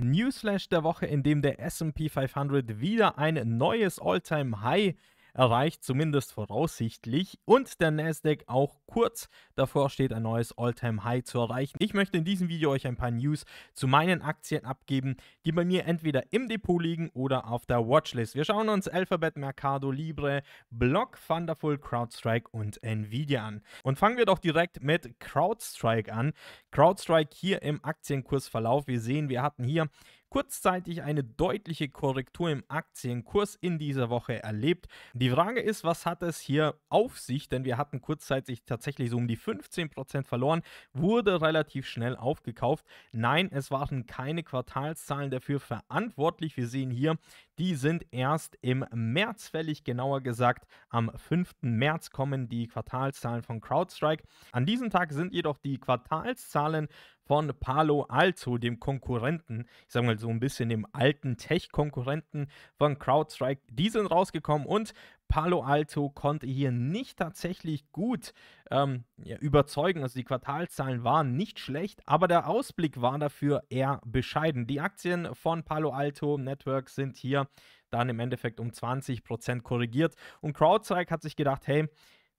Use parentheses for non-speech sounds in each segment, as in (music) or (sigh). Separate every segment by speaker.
Speaker 1: Newsflash der Woche, in dem der SP 500 wieder ein neues All-Time-High erreicht, zumindest voraussichtlich, und der Nasdaq auch kurz davor steht, ein neues All-Time-High zu erreichen. Ich möchte in diesem Video euch ein paar News zu meinen Aktien abgeben, die bei mir entweder im Depot liegen oder auf der Watchlist. Wir schauen uns Alphabet, Mercado, Libre, Block, Thunderful, CrowdStrike und Nvidia an. Und fangen wir doch direkt mit CrowdStrike an. CrowdStrike hier im Aktienkursverlauf. Wir sehen, wir hatten hier kurzzeitig eine deutliche Korrektur im Aktienkurs in dieser Woche erlebt. Die Frage ist, was hat es hier auf sich? Denn wir hatten kurzzeitig tatsächlich so um die 15% verloren, wurde relativ schnell aufgekauft. Nein, es waren keine Quartalszahlen dafür verantwortlich. Wir sehen hier die sind erst im März fällig, genauer gesagt am 5. März kommen die Quartalszahlen von CrowdStrike. An diesem Tag sind jedoch die Quartalszahlen von Palo Alto, dem Konkurrenten, ich sage mal so ein bisschen dem alten Tech-Konkurrenten von CrowdStrike. Die sind rausgekommen und Palo Alto konnte hier nicht tatsächlich gut ähm, überzeugen. Also die Quartalzahlen waren nicht schlecht, aber der Ausblick war dafür eher bescheiden. Die Aktien von Palo Alto Network sind hier dann im Endeffekt um 20% korrigiert. Und CrowdStrike hat sich gedacht, hey,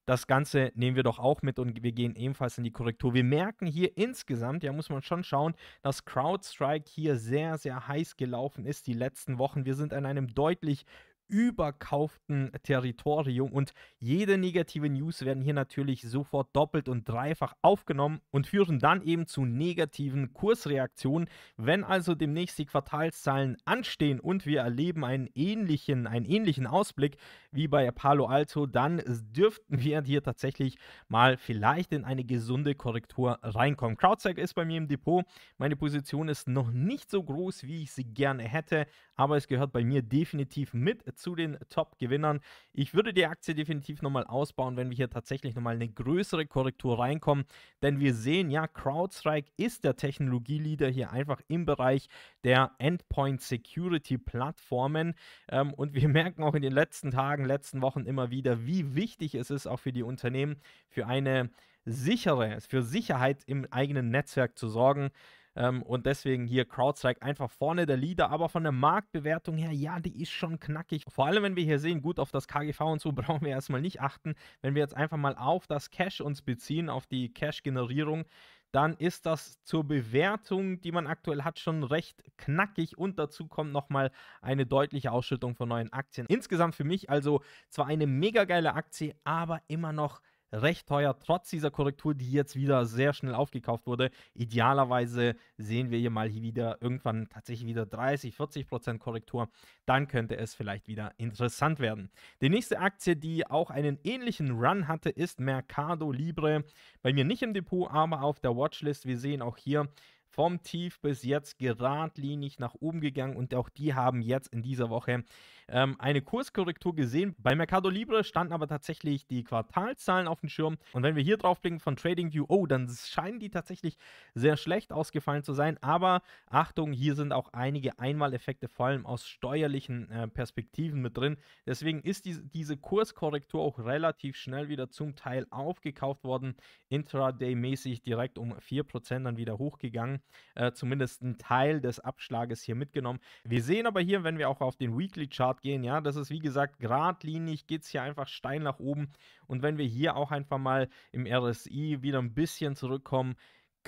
Speaker 1: das Ganze nehmen wir doch auch mit und wir gehen ebenfalls in die Korrektur. Wir merken hier insgesamt, ja, muss man schon schauen, dass CrowdStrike hier sehr, sehr heiß gelaufen ist die letzten Wochen. Wir sind an einem deutlich überkauften Territorium und jede negative News werden hier natürlich sofort doppelt und dreifach aufgenommen und führen dann eben zu negativen Kursreaktionen. Wenn also demnächst die Quartalszahlen anstehen und wir erleben einen ähnlichen, einen ähnlichen Ausblick wie bei Palo Alto, dann dürften wir hier tatsächlich mal vielleicht in eine gesunde Korrektur reinkommen. CrowdSec ist bei mir im Depot. Meine Position ist noch nicht so groß, wie ich sie gerne hätte, aber es gehört bei mir definitiv mit zu den Top-Gewinnern. Ich würde die Aktie definitiv nochmal ausbauen, wenn wir hier tatsächlich nochmal eine größere Korrektur reinkommen. Denn wir sehen ja, CrowdStrike ist der Technologieleader hier einfach im Bereich der Endpoint Security Plattformen. Ähm, und wir (laughs) merken auch in den letzten Tagen, letzten Wochen immer wieder, wie wichtig es ist, auch für die Unternehmen, für eine sichere, für Sicherheit im eigenen Netzwerk zu sorgen. Ähm, und deswegen hier CrowdStrike einfach vorne der Leader, aber von der Marktbewertung her, ja, die ist schon knackig. Vor allem, wenn wir hier sehen, gut, auf das KGV und so (laughs) brauchen wir erstmal nicht achten. Wenn wir jetzt einfach mal auf das Cash uns beziehen, auf die Cash-Generierung, dann ist das zur Bewertung, die man aktuell hat, schon recht knackig und dazu kommt nochmal eine deutliche Ausschüttung von neuen Aktien. Insgesamt für mich also zwar eine mega geile Aktie, aber immer noch recht teuer, trotz dieser Korrektur, die jetzt wieder sehr schnell aufgekauft wurde. Idealerweise sehen wir hier mal hier wieder irgendwann tatsächlich wieder 30, 40 Prozent Korrektur. Dann könnte es vielleicht wieder interessant werden. Die nächste Aktie, die auch einen ähnlichen Run hatte, ist Mercado Libre. Bei mir nicht im Depot, aber auf der Watchlist. Wir sehen auch hier, vom Tief bis jetzt geradlinig nach oben gegangen und auch die haben jetzt in dieser Woche ähm, eine Kurskorrektur gesehen. Bei Mercado Libre standen aber tatsächlich die Quartalzahlen auf dem Schirm. Und wenn wir hier drauf blicken von TradingView, oh, dann scheinen die tatsächlich sehr schlecht ausgefallen zu sein. Aber Achtung, hier sind auch einige Einmaleffekte, vor allem aus steuerlichen äh, Perspektiven mit drin. Deswegen ist die, diese Kurskorrektur auch relativ schnell wieder zum Teil aufgekauft worden. Intraday-mäßig direkt um 4% dann wieder hochgegangen. Äh, zumindest ein Teil des Abschlages hier mitgenommen. Wir sehen aber hier, wenn wir auch auf den Weekly-Chart abgehen. Ja, das ist wie gesagt geradlinig, geht es hier einfach steil nach oben. Und wenn wir hier auch einfach mal im RSI wieder ein bisschen zurückkommen,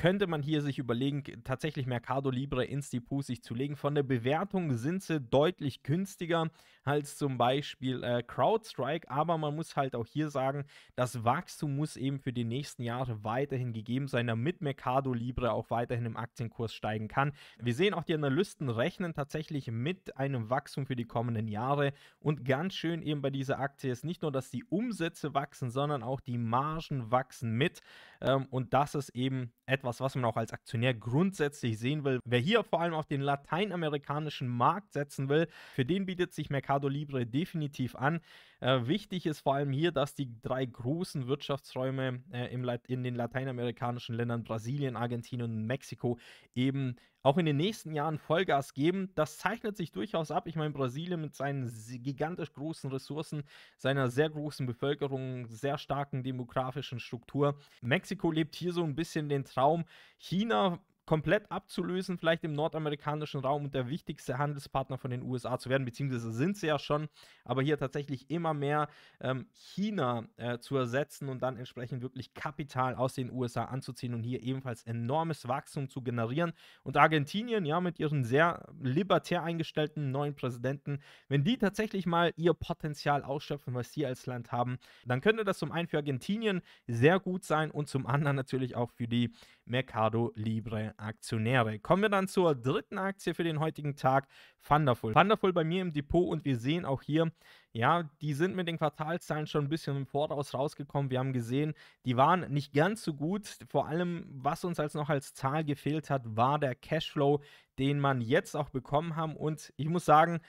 Speaker 1: könnte man hier sich überlegen, tatsächlich Mercado Libre ins Depot sich zu legen. Von der Bewertung sind sie deutlich günstiger als zum Beispiel äh, CrowdStrike, aber man muss halt auch hier sagen, das Wachstum muss eben für die nächsten Jahre weiterhin gegeben sein, damit Mercado Libre auch weiterhin im Aktienkurs steigen kann. Wir sehen auch, die Analysten rechnen tatsächlich mit einem Wachstum für die kommenden Jahre und ganz schön eben bei dieser Aktie ist nicht nur, dass die Umsätze wachsen, sondern auch die Margen wachsen mit ähm, und das ist eben etwas, etwas, was man auch als Aktionär grundsätzlich sehen will. Wer hier vor allem auf den lateinamerikanischen Markt setzen will, für den bietet sich Mercado Libre definitiv an. Äh, wichtig ist vor allem hier, dass die drei großen Wirtschaftsräume äh, in den lateinamerikanischen Ländern Brasilien, Argentinien und Mexiko eben auch in den nächsten Jahren Vollgas geben. Das zeichnet sich durchaus ab. Ich meine, Brasilien mit seinen gigantisch großen Ressourcen, seiner sehr großen Bevölkerung, sehr starken demografischen Struktur. Mexiko lebt hier so ein bisschen den Traum. China komplett abzulösen, vielleicht im nordamerikanischen Raum und der wichtigste Handelspartner von den USA zu werden, beziehungsweise sind sie ja schon, aber hier tatsächlich immer mehr ähm, China äh, zu ersetzen und dann entsprechend wirklich Kapital aus den USA anzuziehen und hier ebenfalls enormes Wachstum zu generieren. Und Argentinien, ja, mit ihren sehr libertär eingestellten neuen Präsidenten, wenn die tatsächlich mal ihr Potenzial ausschöpfen, was sie als Land haben, dann könnte das zum einen für Argentinien sehr gut sein und zum anderen natürlich auch für die Mercado Libre Aktionäre. Kommen wir dann zur dritten Aktie für den heutigen Tag, Thunderful. Thunderful bei mir im Depot und wir sehen auch hier, ja, die sind mit den Quartalszahlen schon ein bisschen im Voraus rausgekommen. Wir haben gesehen, die waren nicht ganz so gut. Vor allem, was uns als noch als Zahl gefehlt hat, war der Cashflow, den man jetzt auch bekommen haben. Und ich muss sagen,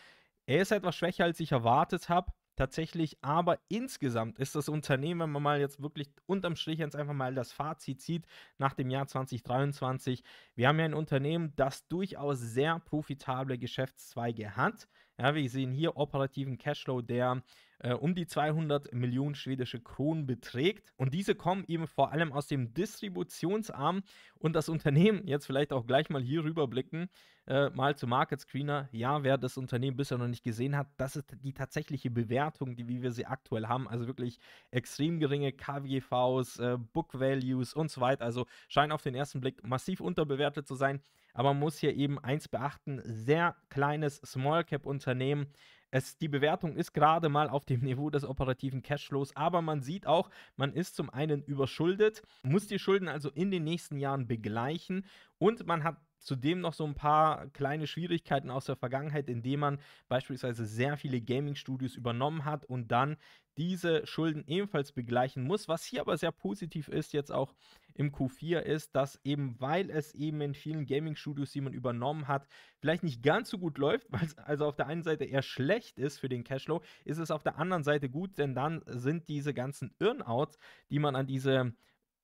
Speaker 1: er ist etwas schwächer, als ich erwartet habe tatsächlich. Aber insgesamt ist das Unternehmen, wenn man mal jetzt wirklich unterm Strich jetzt einfach mal das Fazit zieht nach dem Jahr 2023, wir haben ja ein Unternehmen, das durchaus sehr profitable Geschäftszweige hat. Ja, wir sehen hier operativen Cashflow, der äh, um die 200 Millionen schwedische Kronen beträgt. Und diese kommen eben vor allem aus dem Distributionsarm und das Unternehmen, jetzt vielleicht auch gleich mal hier rüberblicken, äh, mal zu Market Screener. Ja, wer das Unternehmen bisher noch nicht gesehen hat, das ist die tatsächliche Bewertung, die, wie wir sie aktuell haben. Also wirklich extrem geringe KWVs, äh, Book Values und so weiter. Also scheint auf den ersten Blick massiv unterbewertet zu sein. Aber man muss hier eben eins beachten: sehr kleines Small Cap Unternehmen, es, die Bewertung ist gerade mal auf dem (laughs) Niveau des operativen Cashflows, aber man sieht auch, man ist zum einen überschuldet, muss die Schulden also in den nächsten Jahren begleichen und man hat zudem noch so ein paar kleine Schwierigkeiten aus der Vergangenheit, indem man beispielsweise sehr viele Gaming-Studios übernommen hat und dann diese Schulden ebenfalls begleichen muss. Was hier aber sehr positiv ist, jetzt auch im Q4, ist, dass eben, weil es eben in vielen Gaming-Studios, die man übernommen hat, vielleicht nicht ganz so gut läuft, (laughs) weil es also auf der einen Seite eher schlecht ist für den Cashflow, ist es auf der anderen Seite gut, denn dann sind diese ganzen Earnouts, die man an diese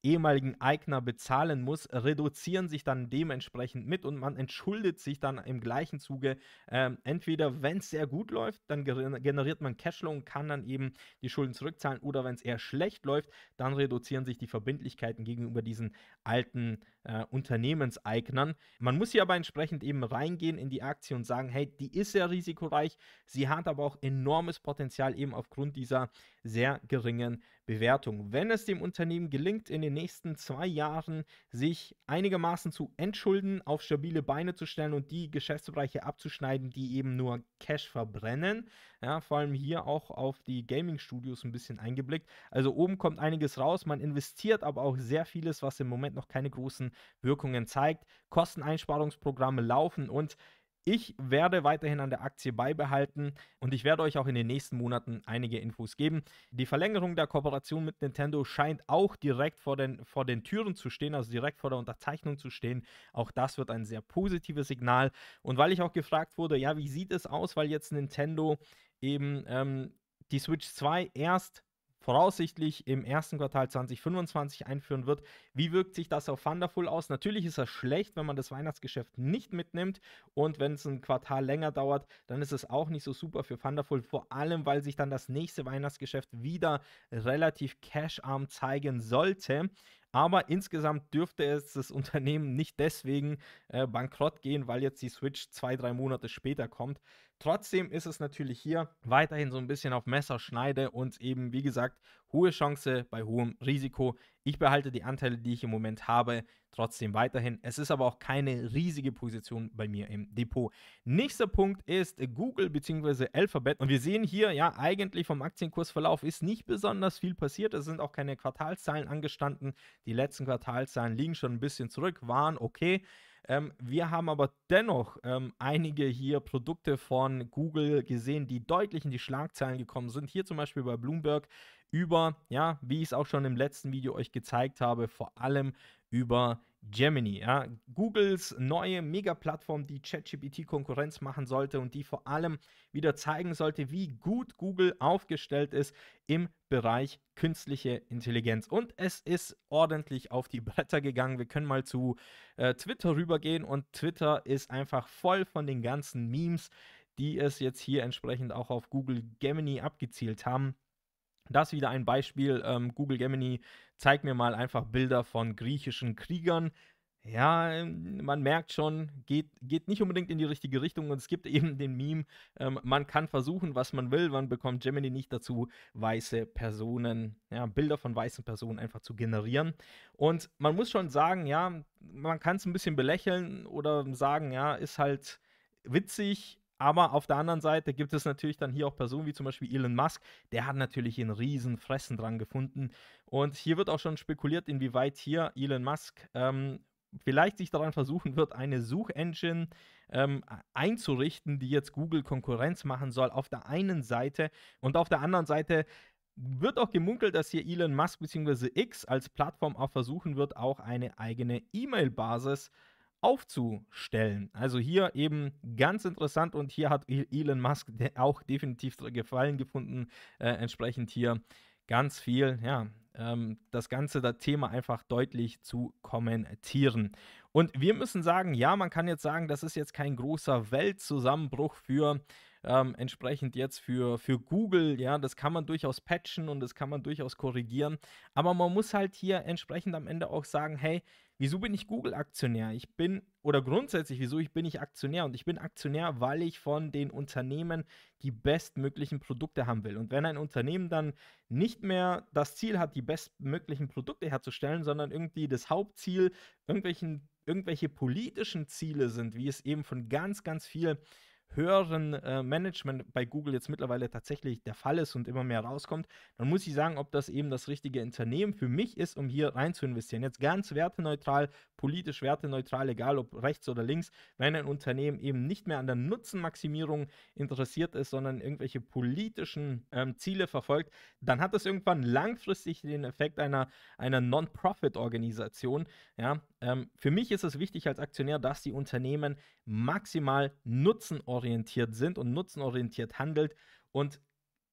Speaker 1: ehemaligen Eigner bezahlen muss, reduzieren sich dann dementsprechend mit und man entschuldet sich dann im gleichen Zuge. Ähm, entweder, wenn es sehr gut läuft, dann generiert man Cashflow und kann dann eben die Schulden zurückzahlen oder wenn es eher schlecht läuft, dann reduzieren sich die Verbindlichkeiten gegenüber diesen alten äh, Unternehmenseignern. Man muss hier aber entsprechend eben reingehen in die Aktie und sagen, hey, die ist sehr risikoreich, sie hat aber auch enormes Potenzial eben aufgrund dieser sehr geringen Bewertung. Wenn es dem Unternehmen gelingt, in den nächsten zwei Jahren sich einigermaßen zu entschulden, auf stabile Beine zu stellen und die Geschäftsbereiche abzuschneiden, die eben nur Cash verbrennen, ja, vor allem hier auch auf die Gaming-Studios ein bisschen eingeblickt. Also oben kommt einiges raus, man investiert aber auch sehr vieles, was im Moment noch keine großen Wirkungen zeigt. Kosteneinsparungsprogramme laufen und ich werde weiterhin an der Aktie beibehalten und ich werde euch auch in den nächsten Monaten einige Infos geben. Die Verlängerung der Kooperation mit Nintendo scheint auch direkt vor den, vor den Türen zu stehen, also direkt vor der Unterzeichnung zu stehen. Auch das wird ein sehr positives Signal. Und weil ich auch gefragt wurde, ja, wie sieht es aus, weil jetzt Nintendo eben ähm, die Switch 2 erst voraussichtlich im ersten Quartal 2025 einführen wird. Wie wirkt sich das auf Thunderful aus? Natürlich ist das schlecht, wenn man das Weihnachtsgeschäft nicht mitnimmt und wenn es ein Quartal länger dauert, dann ist es auch nicht so super für Thunderful, vor allem weil sich dann das nächste Weihnachtsgeschäft wieder relativ casharm zeigen sollte. Aber insgesamt dürfte es das Unternehmen nicht deswegen äh, bankrott gehen, weil jetzt die Switch zwei, drei Monate später kommt, Trotzdem ist es natürlich hier weiterhin so ein bisschen auf Messerschneide und eben, wie gesagt, hohe Chance bei hohem Risiko. Ich behalte die Anteile, die ich im Moment habe, trotzdem weiterhin. Es ist aber auch keine riesige Position bei mir im Depot. Nächster Punkt ist Google bzw. Alphabet. Und wir sehen hier, ja, eigentlich vom Aktienkursverlauf ist nicht besonders viel passiert. Es sind auch keine Quartalszahlen angestanden. Die letzten Quartalszahlen liegen schon ein bisschen zurück, waren okay. Ähm, wir haben aber dennoch ähm, einige hier Produkte von Google gesehen, die deutlich in die Schlagzeilen gekommen sind. Hier zum Beispiel bei Bloomberg über, ja, wie ich es auch schon im letzten Video euch gezeigt habe, vor allem über Gemini, ja, Googles neue Mega-Plattform, die ChatGPT Konkurrenz machen sollte und die vor allem wieder zeigen sollte, wie gut Google aufgestellt ist im Bereich künstliche Intelligenz. Und es ist ordentlich auf die Bretter gegangen. Wir können mal zu äh, Twitter rübergehen und Twitter ist einfach voll von den ganzen Memes, die es jetzt hier entsprechend auch auf Google Gemini abgezielt haben. Das wieder ein Beispiel. Ähm, Google Gemini zeigt mir mal einfach Bilder von griechischen Kriegern. Ja, ähm, man merkt schon, geht, geht nicht unbedingt in die richtige Richtung und es gibt (laughs) eben den Meme, ähm, man kann versuchen, was man will, man bekommt Gemini nicht dazu, weiße Personen, ja, Bilder von weißen Personen einfach zu generieren. Und man muss schon sagen, ja, man kann es ein bisschen belächeln oder sagen, ja, ist halt witzig, aber auf der anderen Seite gibt es natürlich dann hier auch Personen wie zum Beispiel Elon Musk, der hat natürlich einen riesen Fressen dran gefunden. Und hier wird auch schon spekuliert, inwieweit hier Elon Musk ähm, vielleicht sich daran versuchen wird, eine Suchengine ähm, einzurichten, die jetzt Google Konkurrenz machen soll, auf der einen Seite. Und auf der anderen Seite wird auch gemunkelt, dass hier Elon Musk bzw. X als Plattform auch versuchen wird, auch eine eigene E-Mail-Basis äh, aufzustellen. Also hier eben ganz interessant und hier hat e- Elon Musk (laughs) auch definitiv Gefallen gefunden. Äh, entsprechend hier ganz viel, ja, ähm, das ganze das Thema einfach deutlich zu kommentieren. Und wir müssen sagen, ja, man kann jetzt sagen, das ist jetzt kein großer Weltzusammenbruch für ähm, entsprechend jetzt für, für Google, ja, das kann man durchaus patchen und das kann man durchaus korrigieren. Aber man muss halt hier entsprechend am Ende auch sagen, hey, Wieso bin ich Google-Aktionär? Ich bin, oder grundsätzlich, wieso ich bin ich Aktionär? Und ich bin Aktionär, weil ich von den Unternehmen die bestmöglichen Produkte haben will. Und wenn ein Unternehmen dann nicht mehr das Ziel hat, die bestmöglichen Produkte herzustellen, sondern irgendwie das Hauptziel irgendwelchen, irgendwelche politischen Ziele sind, wie es eben von ganz, ganz vielen höheren äh, Management bei Google jetzt mittlerweile tatsächlich der Fall ist und immer mehr rauskommt, dann muss ich sagen, ob das eben das richtige Unternehmen für mich ist, um hier rein zu investieren. Jetzt ganz werteneutral, politisch werteneutral, egal ob rechts oder links, wenn ein Unternehmen eben nicht mehr an der Nutzenmaximierung interessiert ist, sondern irgendwelche politischen ähm, Ziele verfolgt, dann hat das irgendwann langfristig den Effekt einer, einer Non-Profit-Organisation. Ja? Ähm, für mich ist es wichtig als Aktionär, dass die Unternehmen maximal nutzenorientiert sind und nutzenorientiert handelt und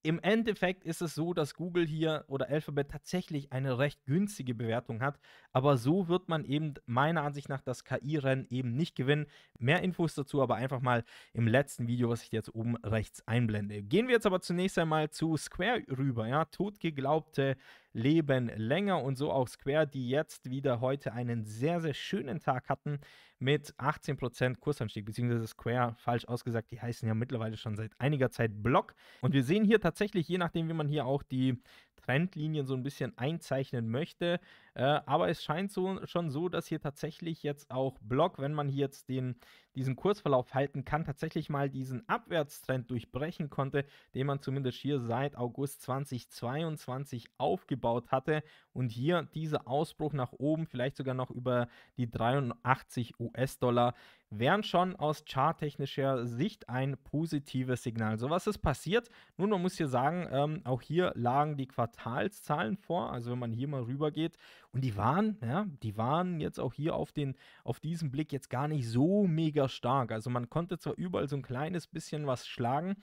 Speaker 1: im Endeffekt ist es so, dass Google hier oder Alphabet tatsächlich eine recht günstige Bewertung hat, aber so wird man eben meiner Ansicht nach das KI-Rennen eben nicht gewinnen. Mehr Infos dazu aber einfach mal im letzten Video, was ich jetzt oben rechts einblende. Gehen wir jetzt aber zunächst einmal zu Square rüber, ja, totgeglaubte leben länger und so auch Square, die jetzt wieder heute einen sehr, sehr schönen Tag hatten mit 18% Kursanstieg, beziehungsweise Square, falsch ausgesagt, die heißen ja mittlerweile schon seit einiger Zeit Block. Und wir sehen hier tatsächlich, je nachdem, wie man hier auch die Trendlinien so ein bisschen einzeichnen möchte. Äh, aber es scheint so, schon so, dass hier tatsächlich jetzt auch Block, wenn man hier jetzt den, diesen Kursverlauf halten kann, tatsächlich mal diesen Abwärtstrend durchbrechen konnte, den man zumindest hier seit August 2022 aufgebaut hatte. Und hier dieser Ausbruch nach oben, vielleicht sogar noch über die 83 US-Dollar, wären schon aus charttechnischer Sicht ein positives Signal. So was ist passiert. Nun, man muss hier sagen, ähm, auch hier lagen die Quartalszahlen vor. Also wenn man hier mal rüber geht und die waren, ja, die waren jetzt auch hier auf den, auf diesen Blick jetzt gar nicht so mega stark. Also man konnte zwar überall so ein kleines bisschen was schlagen,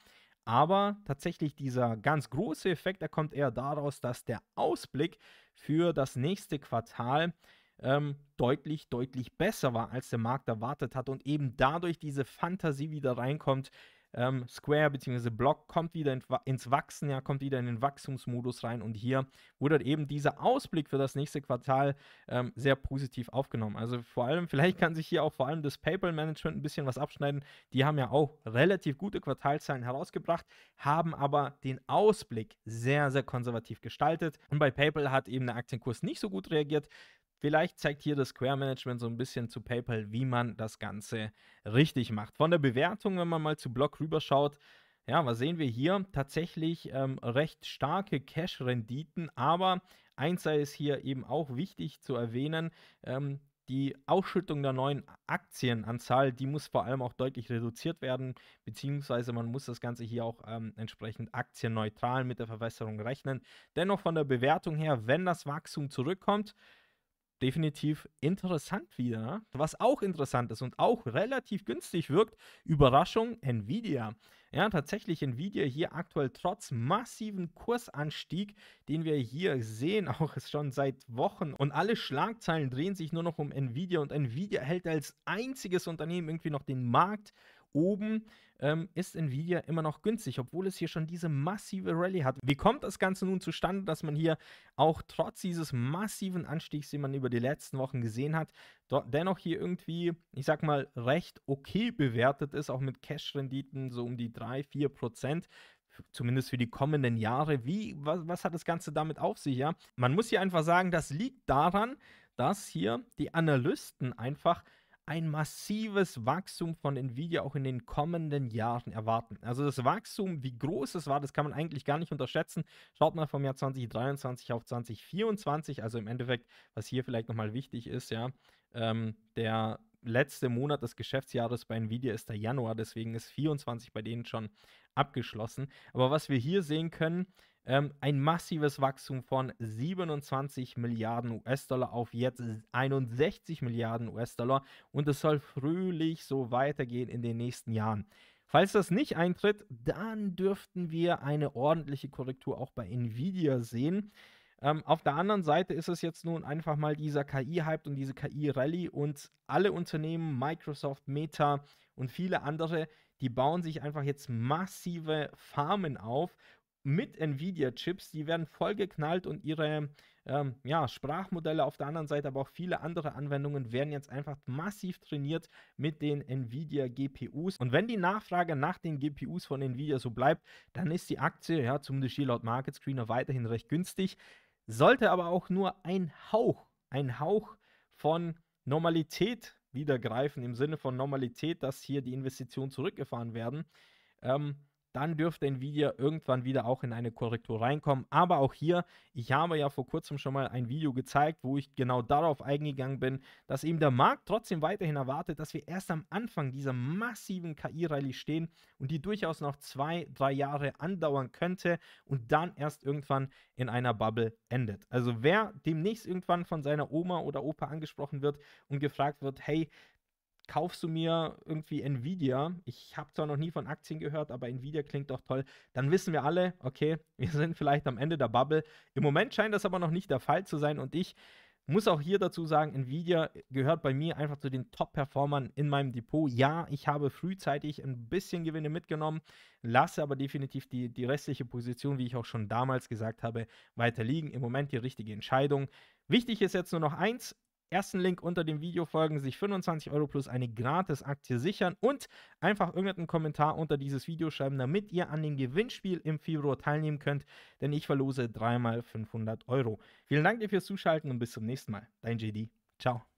Speaker 1: aber tatsächlich dieser ganz große Effekt, der kommt eher daraus, dass der Ausblick für das nächste Quartal ähm, deutlich, deutlich besser war, als der Markt erwartet hat und eben dadurch diese Fantasie wieder reinkommt. Ähm, Square bzw. Block kommt wieder ins Wachsen, ja, kommt wieder in den Wachstumsmodus rein und hier wurde halt eben dieser Ausblick für das nächste Quartal ähm, sehr positiv aufgenommen. Also vor allem, vielleicht kann sich hier auch vor allem das PayPal-Management ein bisschen was abschneiden. Die haben ja auch relativ gute Quartalzahlen herausgebracht, haben aber den Ausblick sehr, sehr konservativ gestaltet und bei PayPal hat eben der Aktienkurs nicht so gut reagiert. Vielleicht zeigt hier das Square Management so ein bisschen zu PayPal, wie man das Ganze richtig macht. Von der Bewertung, wenn man mal zu Block rüberschaut, ja, was sehen wir hier? Tatsächlich ähm, recht starke Cash-Renditen, aber eins sei es hier eben auch wichtig zu erwähnen, ähm, die Ausschüttung der neuen Aktienanzahl, die muss vor allem auch deutlich reduziert werden, beziehungsweise man muss das Ganze hier auch ähm, entsprechend aktienneutral mit der Verwässerung rechnen. Dennoch von der Bewertung her, wenn das Wachstum zurückkommt, definitiv interessant wieder. Was auch interessant ist und auch relativ günstig wirkt, Überraschung, Nvidia. Ja, tatsächlich Nvidia hier aktuell trotz massiven Kursanstieg, den wir hier sehen, (laughs) auch schon seit Wochen. Und alle Schlagzeilen drehen sich nur noch um Nvidia und Nvidia hält als einziges Unternehmen irgendwie noch den Markt oben ähm, ist Nvidia immer noch günstig, obwohl es hier schon diese massive Rallye hat. Wie kommt das Ganze nun zustande, dass man hier auch trotz dieses massiven Anstiegs, den man über die letzten Wochen gesehen hat, dennoch hier irgendwie, ich sag mal, recht okay bewertet ist, auch mit Cash-Renditen so um die 3, 4 Prozent zumindest für die kommenden Jahre. Wie, was, was, hat das Ganze damit auf sich? Ja? Man muss hier einfach sagen, das liegt daran, dass hier die Analysten einfach ein massives Wachstum von Nvidia auch in den kommenden Jahren erwarten. Also das Wachstum, wie groß es war, das kann man eigentlich gar nicht unterschätzen. Schaut mal vom Jahr 2023 auf 2024, also im Endeffekt, was hier vielleicht nochmal wichtig ist, ja, ähm, der letzte Monat des Geschäftsjahres bei Nvidia ist der Januar, deswegen ist 24 bei denen schon abgeschlossen. Aber was wir hier sehen können, ähm, ein massives Wachstum von 27 Milliarden US-Dollar auf jetzt 61 Milliarden US-Dollar und es soll fröhlich so weitergehen in den nächsten Jahren. Falls das nicht eintritt, dann dürften wir eine ordentliche Korrektur auch bei Nvidia sehen. Ähm, auf der anderen Seite ist es jetzt nun einfach mal dieser KI-Hype und diese KI-Rallye und alle Unternehmen, Microsoft, Meta und viele andere, die bauen sich einfach jetzt massive Farmen auf mit Nvidia-Chips, die werden vollgeknallt und ihre ähm, ja, Sprachmodelle auf der anderen Seite, aber auch viele andere Anwendungen werden jetzt einfach massiv trainiert mit den Nvidia-GPUs. Und wenn die Nachfrage nach den GPUs von Nvidia so bleibt, dann ist die Aktie, ja, zumindest hier laut Market Screener, weiterhin recht günstig. Sollte aber auch nur ein Hauch, ein Hauch von Normalität wiedergreifen, im Sinne von Normalität, dass hier die Investitionen zurückgefahren werden, ähm, dann dürfte Nvidia irgendwann wieder auch in eine Korrektur reinkommen. Aber auch hier, ich habe ja vor kurzem schon mal ein Video gezeigt, wo ich genau darauf eingegangen bin, dass eben der Markt trotzdem weiterhin erwartet, dass wir erst am Anfang dieser massiven KI-Rallye stehen und die durchaus noch zwei, drei Jahre andauern könnte und dann erst irgendwann in einer Bubble endet. Also wer demnächst irgendwann von seiner Oma oder Opa angesprochen wird und gefragt wird, hey, kaufst du mir irgendwie Nvidia, ich habe zwar noch nie von Aktien gehört, aber Nvidia klingt doch toll, dann wissen wir alle, okay, (laughs) wir sind vielleicht am Ende der Bubble. Im Moment scheint das aber noch nicht der Fall zu sein und ich muss auch hier dazu sagen, Nvidia gehört bei mir einfach zu den Top-Performern in meinem Depot. Ja, ich habe frühzeitig ein bisschen Gewinne mitgenommen, lasse aber definitiv die, die restliche Position, wie ich auch schon damals gesagt habe, weiter liegen. Im Moment die richtige Entscheidung. Wichtig ist jetzt nur noch eins, ersten Link unter dem Video folgen, sich 25 Euro plus eine Gratisaktie sichern und einfach irgendeinen Kommentar unter dieses Video schreiben, damit ihr an dem Gewinnspiel im Februar teilnehmen könnt, denn ich verlose dreimal 500 Euro. Vielen Dank dir fürs Zuschalten und bis zum nächsten Mal. Dein JD. Ciao.